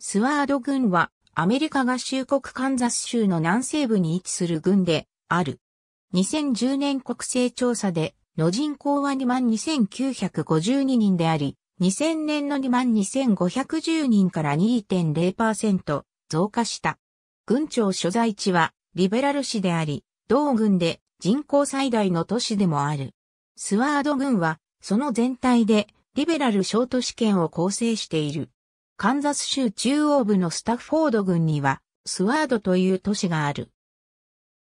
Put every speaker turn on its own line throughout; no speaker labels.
スワード軍はアメリカ合衆国カンザス州の南西部に位置する軍である。2010年国勢調査での人口は22,952人であり、2000年の22,510人から2.0%増加した。軍庁所在地はリベラル市であり、同軍で人口最大の都市でもある。スワード軍はその全体でリベラル小都市圏を構成している。カンザス州中央部のスタッフォード郡には、スワードという都市がある。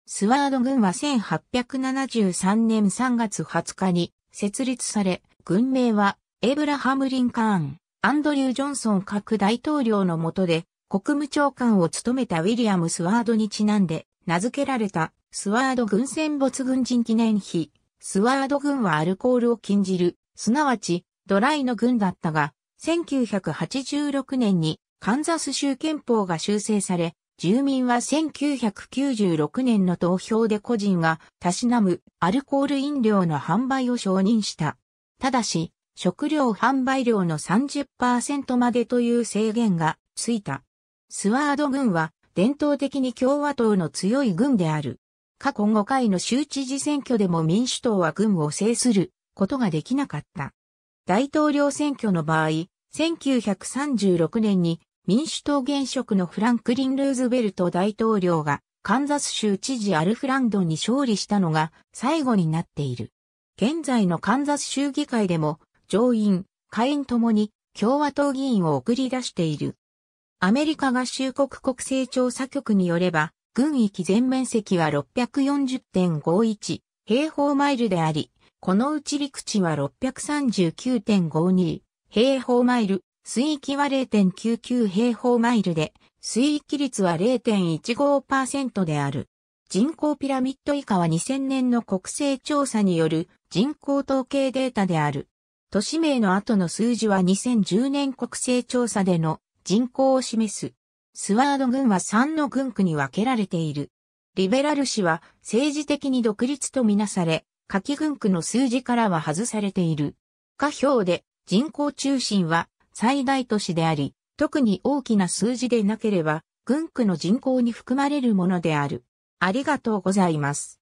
スワード郡は1873年3月20日に設立され、郡名はエブラハム・リンカーン、アンドリュー・ジョンソン各大統領の下で国務長官を務めたウィリアム・スワードにちなんで名付けられたスワード郡戦没軍人記念碑。スワード軍はアルコールを禁じる、すなわちドライの軍だったが、1986年にカンザス州憲法が修正され、住民は1996年の投票で個人がたしなむアルコール飲料の販売を承認した。ただし、食料販売量の30%までという制限がついた。スワード軍は伝統的に共和党の強い軍である。過去5回の州知事選挙でも民主党は軍を制することができなかった。大統領選挙の場合、1936年に民主党現職のフランクリン・ルーズベルト大統領がカンザス州知事アルフランドに勝利したのが最後になっている。現在のカンザス州議会でも上院、下院ともに共和党議員を送り出している。アメリカ合衆国国勢調査局によれば、軍域全面積は640.51平方マイルであり、このうち陸地は639.52平方マイル、水域は0.99平方マイルで、水域率は0.15%である。人口ピラミッド以下は2000年の国勢調査による人口統計データである。都市名の後の数字は2010年国勢調査での人口を示す。スワード群は3の群区に分けられている。リベラル市は政治的に独立とみなされ、夏季群区の数字からは外されている。下表で人口中心は最大都市であり、特に大きな数字でなければ、軍区の人口に含まれるものである。ありがとうございます。